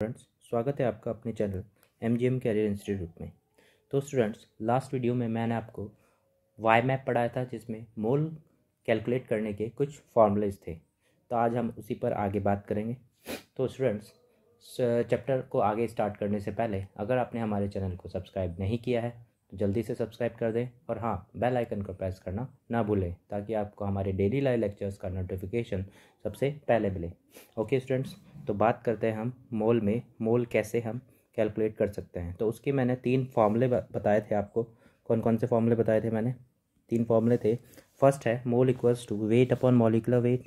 students स्वागत है आपका अपने channel M G M career institute में तो स्टूडेंट्स लास्ट वीडियो में मैंने आपको वाई मैप पढ़ाया था जिसमें मोल कैलकुलेट करने के कुछ फॉर्मूलेज थे तो आज हम उसी पर आगे बात करेंगे तो स्टूडेंट्स चैप्टर को आगे स्टार्ट करने से पहले अगर आपने हमारे चैनल को सब्सक्राइब नहीं किया है तो जल्दी से सब्सक्राइब कर दें और हाँ बेल आइकन को प्रेस करना ना भूलें ताकि आपको हमारे डेली लाइव लेक्चर्स का नोटिफिकेशन सबसे पहले मिले ओके स्टूडेंट्स तो बात करते हैं हम मोल में मोल कैसे हम कैलकुलेट कर सकते हैं तो उसके मैंने तीन फॉर्मूले बताए थे आपको कौन कौन से फॉर्मूले बताए थे मैंने तीन फॉर्मूले थे फर्स्ट है mole equals to weight upon molecular weight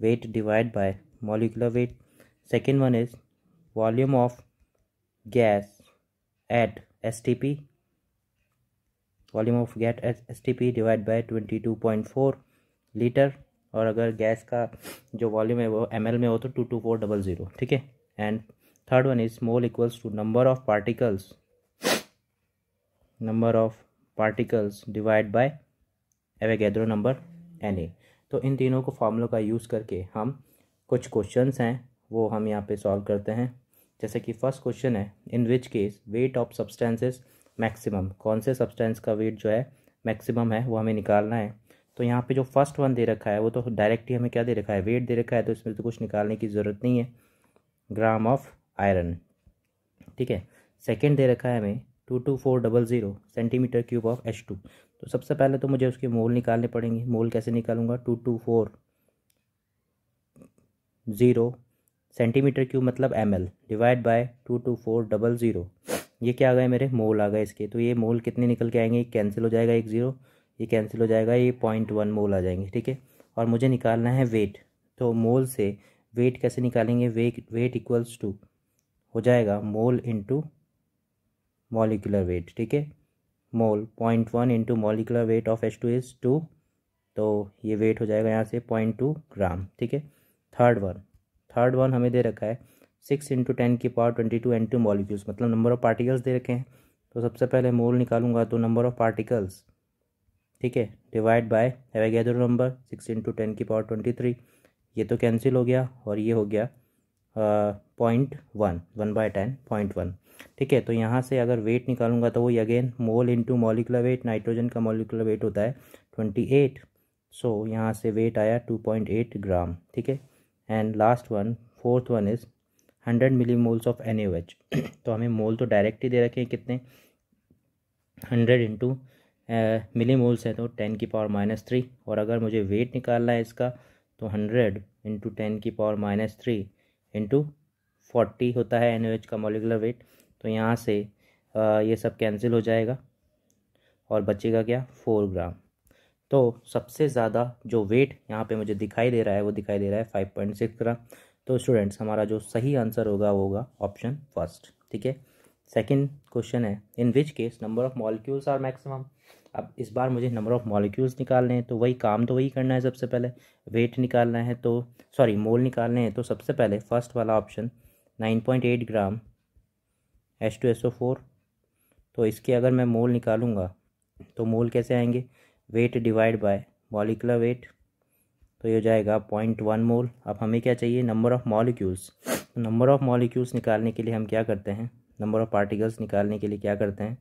weight divide by molecular weight second one is volume of gas at S T P volume of gas S S T P divide by twenty two point four litre और अगर gas का जो volume है वो M L में हो तो two two four double zero ठीक है and third one is mole equals to number of particles number of particles divide by Avogadro number N A तो इन तीनों को फॉर्मूलों का यूज़ करके हम कुछ क्वेश्चंस हैं वो हम यहाँ पे सॉल्व करते हैं जैसे कि फर्स्ट क्वेश्चन है in which case weight of substances maximum कौन से सब्सटेंस का वेट जो है मैक्सिमम है वो हमें निकालना है तो यहाँ पे जो फर्स्ट वन दे रखा है वो तो डायरेक्ट ही हमें क्या दे रखा है वेट दे रखा है तो इसमें तो कुछ निकालने की ज़रूरत नहीं है ग्राम ऑफ आयरन ठीक है सेकेंड दे रखा है हमें two two four double zero centimetre cube of H two तो सबसे पहले तो मुझे उसके मोल निकालने पड़ेंगे मोल कैसे निकालूंगा two two four zero centimetre cube मतलब M L divide by two two four double zero ये क्या आ गए मेरे मोल आ गए इसके तो ये मोल कितने निकल के आएंगे कैंसिल हो जाएगा एक ज़ीरो ये कैंसिल हो जाएगा ये पॉइंट वन मोल आ जाएंगे ठीक है और मुझे निकालना है वेट तो मोल से वेट कैसे निकालेंगे वेट वेट इक्वल्स टू हो जाएगा मोल इंटू मॉलिकुलर वेट ठीक है mole point one into molecular weight of H two is two तो ये वेट हो जाएगा यहाँ से पॉइंट टू ग्राम ठीक है थर्ड वन थर्ड वन हमें दे रखा है सिक्स इंटू टेन की power twenty two anti molecules मतलब नंबर ऑफ पार्टिकल्स दे रखे हैं तो सबसे पहले मोल निकालूंगा तो नंबर ऑफ पार्टिकल्स ठीक है divide by Avogadro number six into ten की पावर ट्वेंटी थ्री ये तो कैंसिल हो गया और ये हो गया point one one by ten point one ठीक है तो यहाँ से अगर वेट निकालूंगा तो वही again mole into molecular weight nitrogen का मॉलिकुलर वेट होता है ट्वेंटी एट सो यहाँ से वेट आया टू पॉइंट एट ग्राम ठीक है and last one fourth one is hundred milli moles of N तो हमें मोल तो डायरेक्ट ही दे रखे हैं कितने हंड्रेड इंटू मिली मोल्स हैं तो टेन की पावर माइनस थ्री और अगर मुझे वेट निकालना है इसका तो हंड्रेड इंटू टेन की power minus three into forty होता है एन का मोलिकुलर वेट तो यहाँ से आ, ये सब कैंसिल हो जाएगा और बचेगा क्या फोर ग्राम तो सबसे ज़्यादा जो वेट यहाँ पे मुझे दिखाई दे रहा है वो दिखाई दे रहा है फाइव पॉइंट सिक्स ग्राम तो स्टूडेंट्स हमारा जो सही आंसर होगा वो होगा ऑप्शन फर्स्ट ठीक है सेकेंड क्वेश्चन है in which case number of molecules are maximum अब इस बार मुझे नंबर ऑफ़ मॉलिक्यूल्स निकालने हैं तो वही काम तो वही करना है सबसे पहले वेट निकालना है तो सॉरी मोल निकालने हैं तो सबसे पहले फर्स्ट वाला option nine point eight gram H two S O four तो इसके अगर मैं मोल निकालूंगा तो मोल कैसे आएंगे weight divide by molecular weight तो ये हो जाएगा पॉइंट वन मोल अब हमें क्या चाहिए number of molecules number of molecules निकालने के लिए हम क्या करते हैं नंबर ऑफ़ पार्टिकल्स निकालने के लिए क्या करते हैं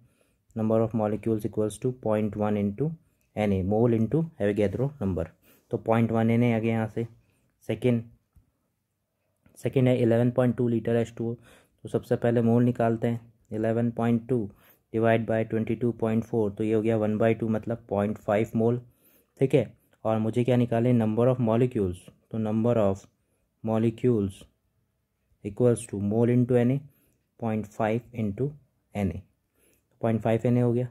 number of molecules equals to point one into N A mole into Avogadro number तो पॉइंट वन एन ए आगे यहाँ से सेकेंड सेकेंड है eleven point two litre H two तो सबसे पहले मोल निकालते हैं eleven point two divide by twenty two point four तो ये हो गया वन बाई टू मतलब पॉइंट फाइव मोल ठीक है और मुझे क्या निकालें नंबर ऑफ़ मॉलिक्यूल्स तो number of molecules equals to mole into N A point five into N A point five N A हो गया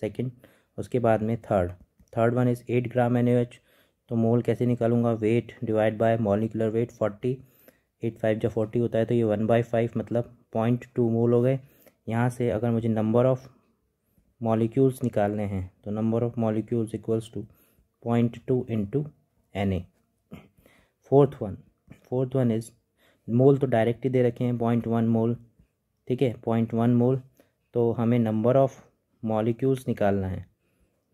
सेकेंड उसके बाद में third third one is eight gram N H तो मोल कैसे निकालूंगा weight divide by molecular weight forty eight five जब forty होता है तो ये वन बाई फाइव मतलब पॉइंट टू मोल हो गए यहाँ से अगर मुझे नंबर ऑफ़ मॉलिक्यूल्स निकालने हैं तो number of molecules equals to point two into N A fourth one fourth one is mole तो डायरेक्ट ही दे रखे हैं पॉइंट वन मोल ठीक है पॉइंट वन मोल तो हमें नंबर ऑफ़ मॉलिक्यूल्स निकालना है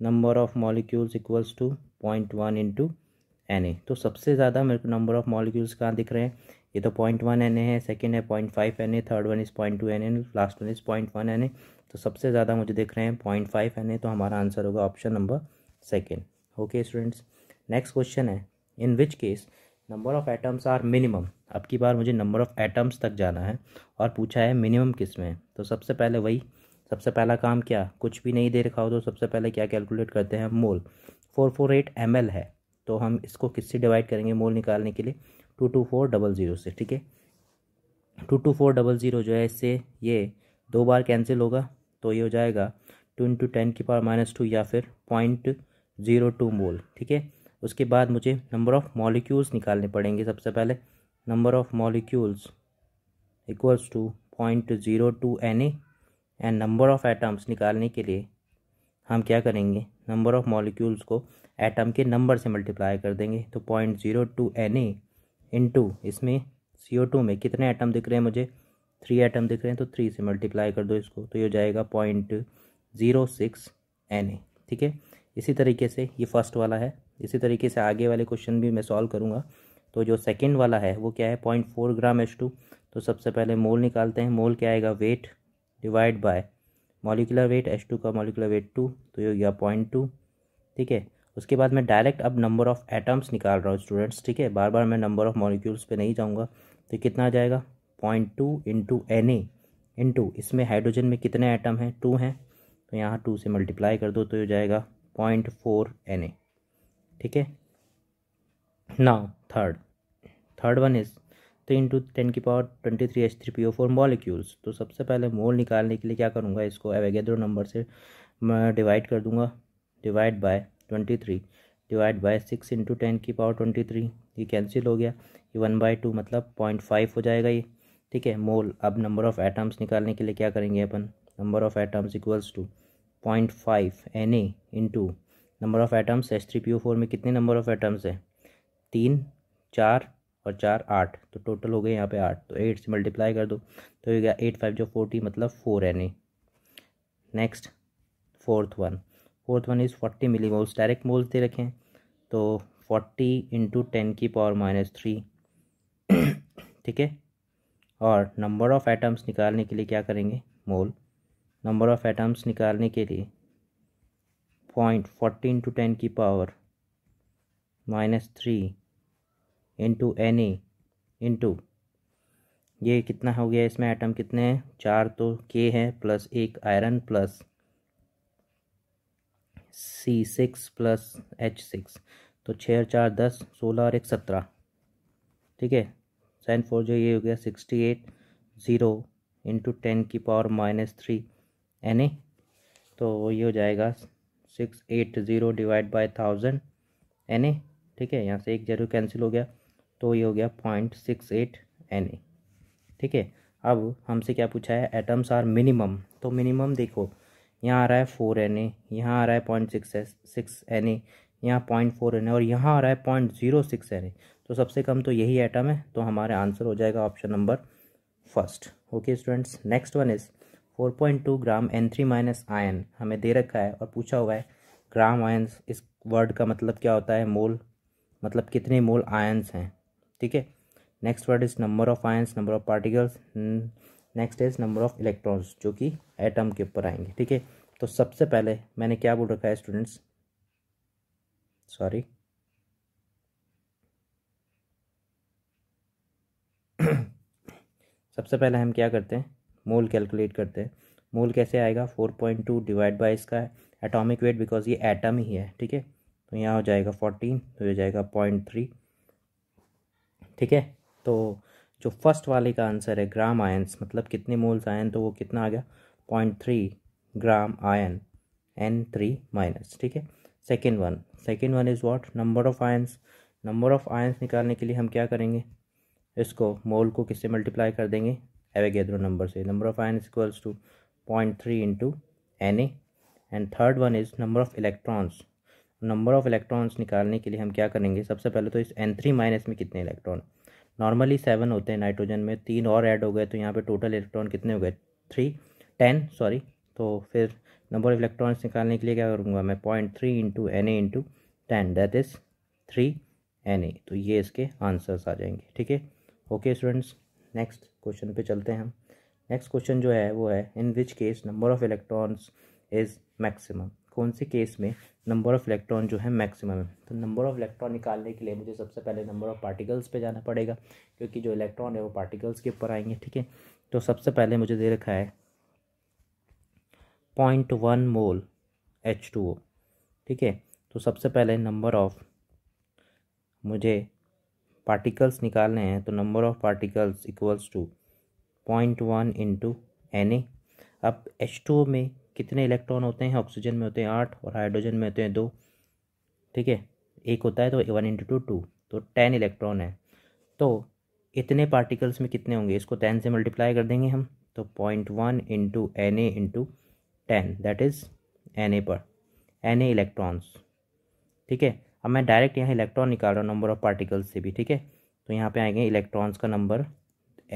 number of molecules equals to point one into N A तो सबसे ज़्यादा मेरे को नंबर ऑफ़ मॉलिक्यूल्स कहाँ दिख रहे हैं ये तो पॉइंट वन एन ए है सेकेंड है point five N A third one is point two N A last one is point one N A तो सबसे ज़्यादा मुझे दिख रहे हैं पॉइंट फाइव एन ए तो हमारा आंसर होगा option number second okay students next question है in which case number of atoms are minimum अब की बार मुझे नंबर ऑफ़ एटम्स तक जाना है और पूछा है मिनिमम किस में तो सबसे पहले वही सबसे पहला काम क्या कुछ भी नहीं दे रखा हो तो सबसे पहले क्या कैलकुलेट करते हैं mole four four eight M L है तो हम इसको किससे डिवाइड करेंगे मोल निकालने के लिए two two four double zero से ठीक है two two four double zero जो है इससे ये दो बार कैंसिल होगा तो ये हो जाएगा टू इंटू टेन की पावर माइनस टू या फिर पॉइंट ज़ीरो टू मोल ठीक है उसके बाद मुझे नंबर ऑफ़ मॉलिक्यूल्स निकालने पड़ेंगे सबसे पहले number of molecules equals to point zero two N A and number of atoms निकालने के लिए हम क्या करेंगे नंबर ऑफ़ मॉलिक्यूल्स को एटम के नंबर से मल्टीप्लाई कर देंगे तो point zero two N A two इसमें सी ओ टू में कितने एटम दिख रहे हैं मुझे थ्री एटम दिख रहे हैं तो थ्री से मल्टीप्लाई कर दो इसको तो ये हो जाएगा point zero six N A ठीक है इसी तरीके से ये फर्स्ट वाला है इसी तरीके से आगे वाले क्वेश्चन भी मैं सॉल्व करूँगा तो जो सेकेंड वाला है वो क्या है point four gram H two तो सबसे पहले मोल निकालते हैं मोल क्या आएगा weight divide by molecular weight H two का मॉलिकुलर वेट टू तो ये हो गया पॉइंट टू ठीक है उसके बाद मैं डायरेक्ट अब नंबर ऑफ़ एटम्स निकाल रहा हूँ स्टूडेंट्स ठीक है बार बार मैं नंबर ऑफ़ मॉलिक्यूल्स पे नहीं जाऊँगा तो कितना आ जाएगा point two into N A into इसमें हाइड्रोजन में कितने एटम हैं टू हैं तो यहाँ टू से मल्टीप्लाई कर दो तो हो जाएगा पॉइंट फोर एन ए ठीक है ना third third one is three into ten की power twenty three H three P O four molecules तो सबसे पहले मोल निकालने के लिए क्या करूँगा इसको एवेगेद्रो नंबर से मैं डिवाइड कर दूँगा divide by twenty three divide by six into ten की पावर ट्वेंटी थ्री ये कैंसिल हो गया ये वन बाई टू मतलब पॉइंट फाइव हो जाएगा ये ठीक है मोल अब नंबर ऑफ़ एटम्स निकालने के लिए क्या करेंगे अपन number of atoms equals to point five N A into number of atoms S three P O four में कितने नंबर ऑफ़ एटम्स हैं तीन चार और चार आठ तो टोटल हो गए यहाँ पे आठ तो एट से मल्टीप्लाई कर दो तो हो गया एट फाइव जो फोर्टी मतलब four N A next fourth one fourth one is forty milli moles direct moles दे रखें तो फोर्टी इंटू टेन की पावर माइनस थ्री ठीक है और नंबर ऑफ़ एटम्स निकालने के लिए क्या करेंगे मोल नंबर ऑफ एटम्स निकालने के लिए पॉइंट फोर्टी इंटू टेन की power minus three into N A into ये कितना हो गया इसमें एटम कितने हैं चार तो के हैं प्लस एक iron plus C six plus H six तो छः और चार दस सोलह और एक सत्रह ठीक है साइन फोर जो ये हो गया sixty eight zero into ten की power minus three N A तो ये हो जाएगा six eight zero divide by thousand N A ठीक है यहाँ से एक जरूर कैंसिल हो गया तो ये हो गया point six eight N A ठीक है अब हमसे क्या पूछा है एटम्स आर मिनिमम तो मिनिमम देखो यहाँ आ रहा है फोर एन ए यहाँ आ रहा है point six six N A यहाँ पॉइंट फोर एन ए और यहाँ आ रहा है point zero six N A तो सबसे कम तो यही एटम है तो हमारा आंसर हो जाएगा option number first okay students next one is 4.2 gram N three minus ion हमें दे रखा है और पूछा हुआ है ग्राम आयन्स इस वर्ड का मतलब क्या होता है मोल मतलब कितने मोल आयन्स हैं ठीक है next word is number of ions number of particles next is number of electrons जो कि एटम के ऊपर आएंगे ठीक है तो सबसे पहले मैंने क्या बोल रखा है स्टूडेंट्स सॉरी सबसे पहले हम क्या करते हैं मोल कैलकुलेट करते हैं मोल कैसे आएगा four point two divide by इसका एटॉमिक वेट बिकॉज ये एटम ही है ठीक है तो यहाँ हो जाएगा फोर्टीन तो हो जाएगा पॉइंट थ्री ठीक है तो जो फर्स्ट वाले का आंसर है ग्राम आयन्स मतलब कितने मोल्स आयन तो वो कितना आ गया point three gram ion N three minus ठीक है second one second one is what number of ions number of ions निकालने के लिए हम क्या करेंगे इसको मोल को किससे मल्टीप्लाई कर देंगे have a Gathro number say number of ions equals to 0.3 into Na and third one is number of electrons number of electrons निकालने के लिए हम क्या करेंगे सबसे पहले तो इस एन थ्री माइनस में कितने इलेक्ट्रॉन नॉर्मली सेवन होते हैं नाइट्रोजन में तीन और ऐड हो गए तो यहाँ पे टोटल इलेक्ट्रॉन कितने हो गए थ्री टेन सॉरी तो फिर नंबर ऑफ़ इलेक्ट्रॉन्स निकालने के लिए क्या करूँगा मैं point three into N A into ten that is three N A तो ये इसके आंसर्स आ जाएंगे ठीक है ओके स्टूडेंट्स नेक्स्ट क्वेश्चन पे चलते हैं हम नेक्स्ट क्वेश्चन जो है वो है in which case number of electrons is maximum कौन से केस में नंबर ऑफ़ इलेक्ट्रॉन जो है मैक्सिमम है तो नंबर ऑफ़ इलेक्ट्रॉन निकालने के लिए मुझे सबसे पहले नंबर ऑफ़ पार्टिकल्स पे जाना पड़ेगा क्योंकि जो इलेक्ट्रॉन है वो पार्टिकल्स के ऊपर आएंगे ठीक है तो सबसे पहले मुझे दे रखा है point one mole H two O ठीक है तो सबसे पहले नंबर ऑफ़ मुझे पार्टिकल्स निकालने हैं तो number of particles equals to point one into N A अब एच टू में कितने इलेक्ट्रॉन होते हैं ऑक्सीजन में होते हैं आठ और हाइड्रोजन में होते हैं दो ठीक है एक होता है तो वन इंटू टू टू तो टेन इलेक्ट्रॉन है तो इतने पार्टिकल्स में कितने होंगे इसको टेन से मल्टीप्लाई कर देंगे हम तो point one into N A into ten that is N A पर एन ए इलेक्ट्रॉन्स ठीक है अब मैं डायरेक्ट यहाँ इलेक्ट्रॉन निकाल रहा हूँ नंबर ऑफ पार्टिकल्स से भी ठीक है तो यहाँ पे आएंगे इलेक्ट्रॉन्स का नंबर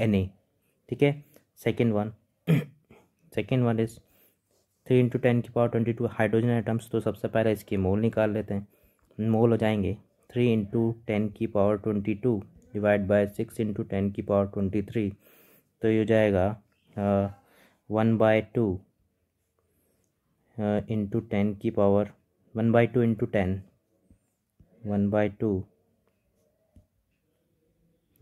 एन ए ठीक है second one second one is three into ten की power twenty two hydrogen atoms तो सबसे पहले इसके मोल निकाल लेते हैं मोल हो जाएंगे थ्री इंटू टेन की power twenty two divide by six into ten की पावर ट्वेंटी थ्री तो ये हो जाएगा one by two into ten की power one by two into ten one by two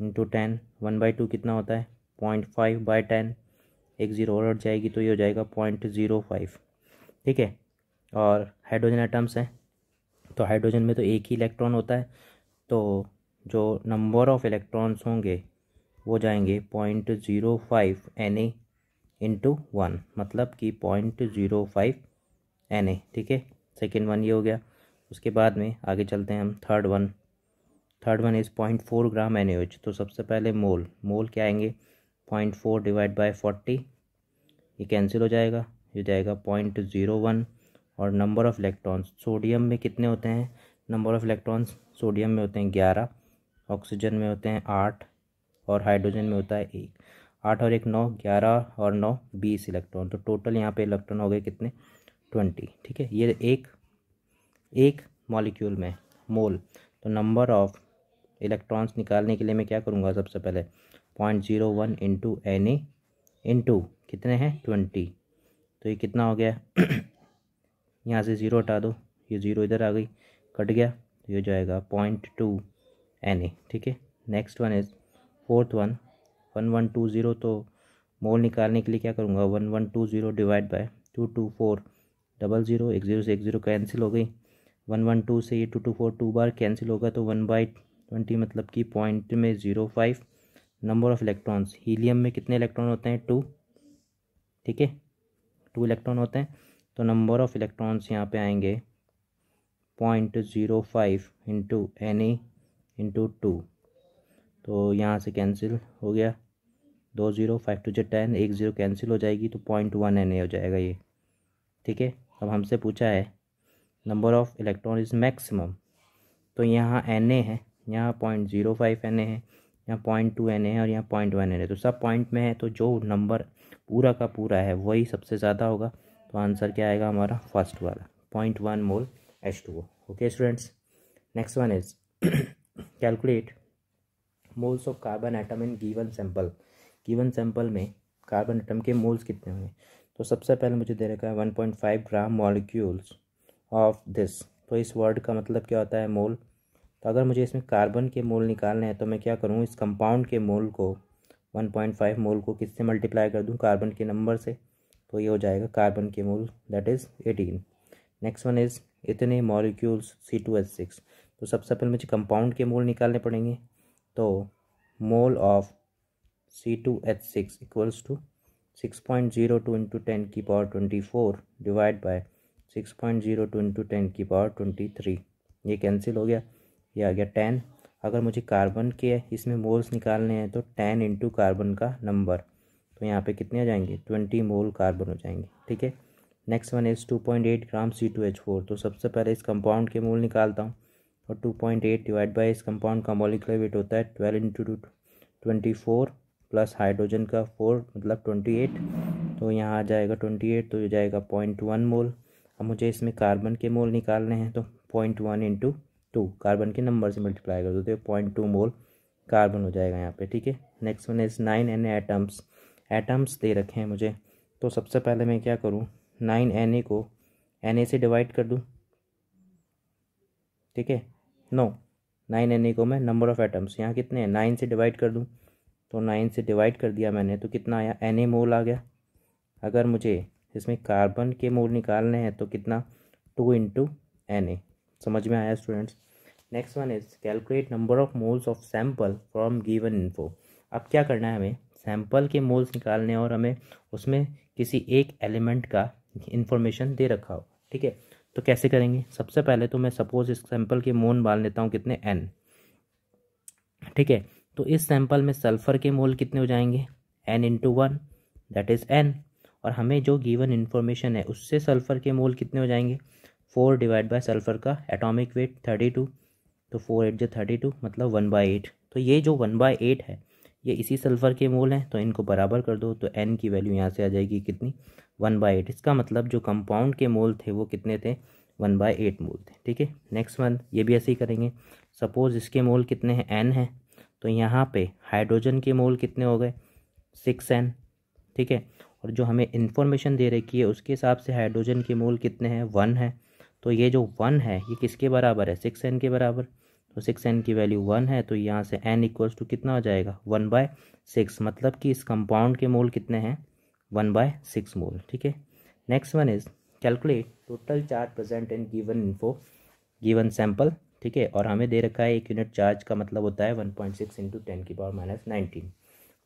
into ten one by two कितना होता है पॉइंट फाइव बाई टेन एक ज़ीरो और हट जाएगी तो ये हो जाएगा पॉइंट ज़ीरो फाइव ठीक है और हाइड्रोजन एटम्स हैं तो हाइड्रोजन में तो एक ही इलेक्ट्रॉन होता है तो जो नंबर ऑफ़ इलेक्ट्रॉन्स होंगे वो जाएंगे point zero five N A into one मतलब कि point zero five N A ठीक है सेकेंड वन ये हो गया उसके बाद में आगे चलते हैं हम third one third one is point four gram N तो सबसे पहले मोल मोल क्या आएंगे point four divide by forty ये कैंसिल हो जाएगा ये जाएगा पॉइंट ज़ीरो वन और नंबर ऑफ़ इलेक्ट्रॉन्स सोडियम में कितने होते हैं नंबर ऑफ़ इलेक्ट्रॉन्स सोडियम में होते हैं ग्यारह ऑक्सीजन में होते हैं आठ और हाइड्रोजन में होता है एक आठ और एक नौ ग्यारह और नौ बीस इलेक्ट्रॉन तो टोटल यहाँ पे इलेक्ट्रॉन हो गए कितने ट्वेंटी ठीक है ये एक एक मॉलिक्यूल में मोल तो नंबर ऑफ इलेक्ट्रॉन्स निकालने के लिए मैं क्या करूँगा सबसे पहले point zero one into N A into कितने हैं ट्वेंटी तो ये कितना हो गया यहाँ से ज़ीरो हटा दो ये ज़ीरो इधर आ गई कट गया तो ये जाएगा पॉइंट टू एन ए ठीक है next one is fourth one one one two zero तो मोल निकालने के लिए क्या करूँगा one one two zero divide by two two four double zero एक ज़ीरो से एक ज़ीरो कैंसिल हो गई वन वन टू से ये टू टू फोर टू बार कैंसिल होगा तो वन बाई ट्वेंटी मतलब कि पॉइंट में zero five number of electrons helium में कितने इलेक्ट्रॉन होते हैं टू ठीक है टू इलेक्ट्रॉन होते हैं तो नंबर ऑफ़ इलेक्ट्रॉन्स यहाँ पे आएंगे point zero five into N A into two तो यहाँ से कैंसिल हो गया दो ज़ीरो फाइव टू जे टेन एक ज़ीरो कैंसिल हो जाएगी तो पॉइंट वन एन ए हो जाएगा ये ठीक है अब हमसे पूछा है number of electron is maximum तो यहाँ एन ए है यहाँ point zero five N A है यहाँ पॉइंट टू एन ए है और यहाँ पॉइंट वन एन ए तो सब पॉइंट में है तो जो नंबर पूरा का पूरा है वही सबसे ज़्यादा होगा तो आंसर क्या आएगा हमारा फर्स्ट वाला point one mole H two O okay students next one is calculate moles of carbon atom in given sample given sample में कार्बन एटम के मोल्स कितने होंगे तो सबसे पहले मुझे दे रखा है one point five gram molecules of this तो इस वर्ड का मतलब क्या होता है मोल तो अगर मुझे इसमें कार्बन के मोल निकालने हैं तो मैं क्या करूँ इस कंपाउंड के मोल को 1.5 मोल को किससे मल्टीप्लाई कर दूँ कार्बन के नंबर से तो ये हो जाएगा कार्बन के mole that is eighteen next one is इतने molecules C two H six तो सबसे पहले मुझे कंपाउंड के मोल निकालने पड़ेंगे तो mole of C two H six equals to six point zero two into ten की power twenty four divide by six point zero two into ten की पावर ट्वेंटी थ्री ये कैंसिल हो गया ये आ गया टेन अगर मुझे कार्बन के इसमें मोल्स निकालने हैं तो टेन इंटू कार्बन का नंबर तो यहाँ पे कितने आ जाएंगे ट्वेंटी मोल कार्बन हो जाएंगे ठीक है next one is two point eight gram C two H four तो सबसे पहले इस कंपाउंड के मोल निकालता हूँ और two point eight divide by इस कंपाउंड का मोलिकुलर वेट होता है twelve into two twenty four plus hydrogen का फोर मतलब ट्वेंटी एट तो यहाँ आ जाएगा ट्वेंटी एट तो ये जाएगा पॉइंट वन मोल अब मुझे इसमें कार्बन के मोल निकालने हैं तो point one into two carbon के नंबर से मल्टीप्लाई कर दो तो पॉइंट टू मोल कार्बन हो जाएगा यहाँ पे ठीक है next one is nine N atoms atoms दे रखे हैं मुझे तो सबसे पहले मैं क्या करूँ नाइन एन ए को एन ए से डिवाइड कर दूँ ठीक है नो नाइन एन ए को मैं नंबर ऑफ़ एटम्स यहाँ कितने हैं नाइन से डिवाइड कर दूँ तो नाइन से डिवाइड कर दिया मैंने तो कितना आया एन ए मोल आ गया अगर मुझे इसमें कार्बन के मोल निकालने हैं तो कितना टू इंटू एन ए समझ में आया students next one is calculate number of moles of sample from given info अब क्या करना है हमें सैम्पल के मोल्स निकालने और हमें उसमें किसी एक एलिमेंट का इन्फॉर्मेशन दे रखा हो ठीक है तो कैसे करेंगे सबसे पहले तो मैं सपोज़ इस सैंपल के मोल बाल लेता हूँ कितने एन ठीक है तो इस सैंपल में सल्फ़र के मोल कितने हो जाएंगे N into one that is N और हमें जो गिवन इन्फॉर्मेशन है उससे सल्फ़र के मोल कितने हो जाएंगे फोर डिवाइड बाय सल्फ़र का एटॉमिक वेट थर्टी टू तो फोर एट जो थर्टी टू मतलब वन बाई एट तो ये जो वन बाई एट है ये इसी सल्फ़र के मोल हैं तो इनको बराबर कर दो तो एन की वैल्यू यहाँ से आ जाएगी कितनी वन बाई एट इसका मतलब जो कंपाउंड के मोल थे वो कितने थे वन बाई एट मोल थे ठीक है नेक्स्ट वन ये भी ऐसे ही करेंगे सपोज़ इसके मोल कितने हैं एन है तो यहाँ पे हाइड्रोजन के मोल कितने हो गए सिक्स एन ठीक है और जो हमें इन्फॉर्मेशन दे रखी है उसके हिसाब से हाइड्रोजन के मोल कितने हैं वन है तो ये जो वन है ये किसके बराबर है सिक्स एन के बराबर तो सिक्स एन की वैल्यू वन है तो यहाँ से एन इक्वल्स टू कितना हो जाएगा वन बाय सिक्स मतलब कि इस कंपाउंड के मोल कितने हैं वन बाय सिक्स मोल ठीक है next one is calculate total charge present in given info given sample ठीक है और हमें दे रखा है एक यूनिट चार्ज का मतलब होता है one point six into ten की पावर माइनस नाइनटीन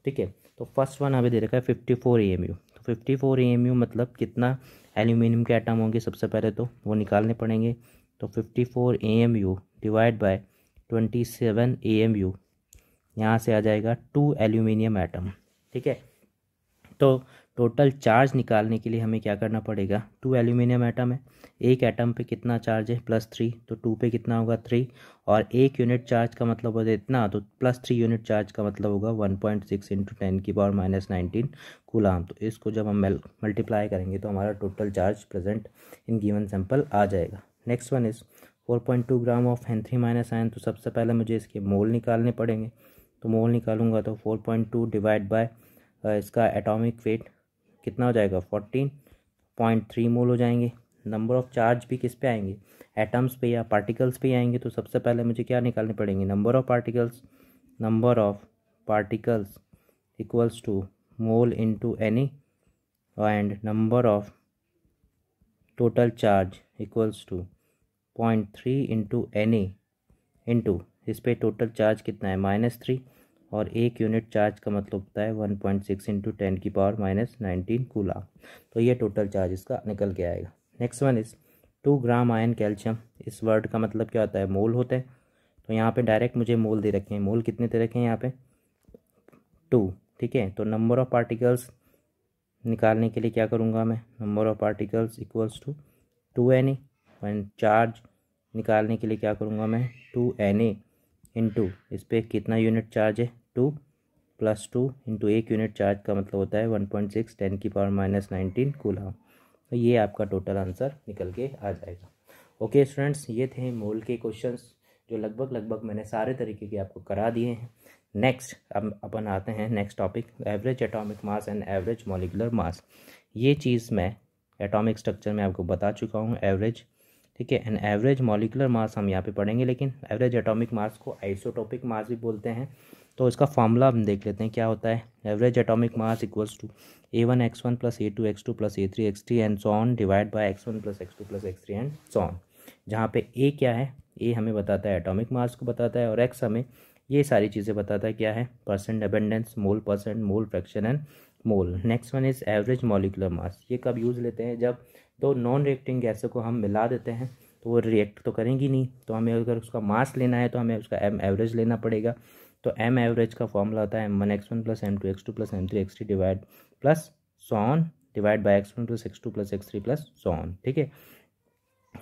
ठीक है तो फर्स्ट वन हमें दे रखा है fifty four A M U तो fifty four A M U मतलब कितना एल्यूमिनियम के आइटम होंगे सबसे पहले तो वो निकालने पड़ेंगे तो fifty four A M U divide by twenty seven A M U यहाँ से आ जाएगा टू एल्यूमिनियम आइटम ठीक है तो टोटल चार्ज निकालने के लिए हमें क्या करना पड़ेगा टू एल्यूमिनियम एटम है एक एटम पे कितना चार्ज है प्लस थ्री तो टू पे कितना होगा थ्री और एक यूनिट चार्ज का मतलब होता है इतना तो प्लस थ्री यूनिट चार्ज का मतलब होगा one point six into ten की पावर माइनस नाइनटीन कुलाम तो इसको जब हम मल्टीप्लाई करेंगे तो हमारा total charge present in given sample आ जाएगा next one is four point two gram of N three minus ion तो सबसे पहले मुझे इसके मोल निकालने पड़ेंगे तो मोल निकालूंगा तो four point two divide by इसका एटॉमिक वेट कितना हो जाएगा फोर्टीन पॉइंट थ्री मोल हो जाएंगे नंबर ऑफ चार्ज भी किस पे आएंगे एटम्स पे या पार्टिकल्स पे आएंगे तो सबसे पहले मुझे क्या निकालने पड़ेंगे number of particles number of particles equals to mole into N A and number of total charge equals to point three into N A into इस पर टोटल चार्ज कितना है माइनस थ्री और एक यूनिट चार्ज का मतलब होता है one point six into ten की पावर माइनस नाइनटीन कूला तो ये टोटल चार्ज इसका निकल के आएगा next one is two gram ion calcium इस वर्ड का मतलब क्या होता है मोल होता है तो यहाँ पे डायरेक्ट मुझे मोल दे रखे हैं मोल कितने दे रखे हैं यहाँ पे टू ठीक है तो नंबर ऑफ़ पार्टिकल्स निकालने के लिए क्या करूँगा मैं number of particles equals to two N N charge निकालने के लिए क्या करूँगा मैं two N A in two इस पर कितना यूनिट चार्ज है टू प्लस टू इंटू एक यूनिट चार्ज का मतलब होता है वन पॉइंट सिक्स टेन की पावर माइनस नाइनटीन कूलाम तो ये आपका टोटल आंसर निकल के आ जाएगा ओके स्टूडेंट्स ये थे मोल के क्वेश्चन जो लगभग लगभग मैंने सारे तरीके के आपको करा दिए हैं नेक्स्ट अब अपन आते हैं next topic average atomic mass and average molecular mass ये चीज़ मैं एटॉमिक स्ट्रक्चर में आपको बता चुका हूँ एवरेज ठीक है एंड एवरेज मॉलिकुलर मास हम यहाँ पे पढ़ेंगे लेकिन एवरेज एटॉमिक मास को आइसोटॉपिक मास भी बोलते हैं तो इसका फॉर्मूला हम देख लेते हैं क्या होता है average atomic mass equals to A one X one plus A two X two plus A three X three and so on divide by X one plus X two plus X three and so on जहाँ पे ए क्या है ए हमें बताता है atomic mass को बताता है और एक्स हमें ये सारी चीज़ें बताता है क्या है percent abundance mole percent mole fraction and mole next one is average molecular mass ये कब यूज़ लेते हैं जब दो नॉन रिएक्टिंग गैसों को हम मिला देते हैं तो वो रिएक्ट तो करेंगी नहीं तो हमें अगर उसका मास लेना है तो हमें उसका एम एवरेज लेना पड़ेगा तो एम एवरेज का फॉर्मूला होता है M one X one plus M two X two plus M three X three divide plus so on divide by X one plus X two plus X three plus so on ठीक है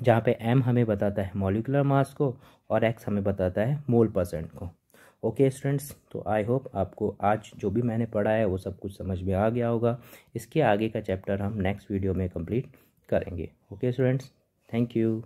जहाँ पे M हमें बताता है molecular mass को और x हमें बताता है मोल परसेंट को ओके स्टूडेंट्स तो आई होप आपको आज जो भी मैंने पढ़ा है वो सब कुछ समझ में आ गया होगा इसके आगे का चैप्टर हम नेक्स्ट वीडियो में कंप्लीट करेंगे ओके स्टूडेंट्स थैंक यू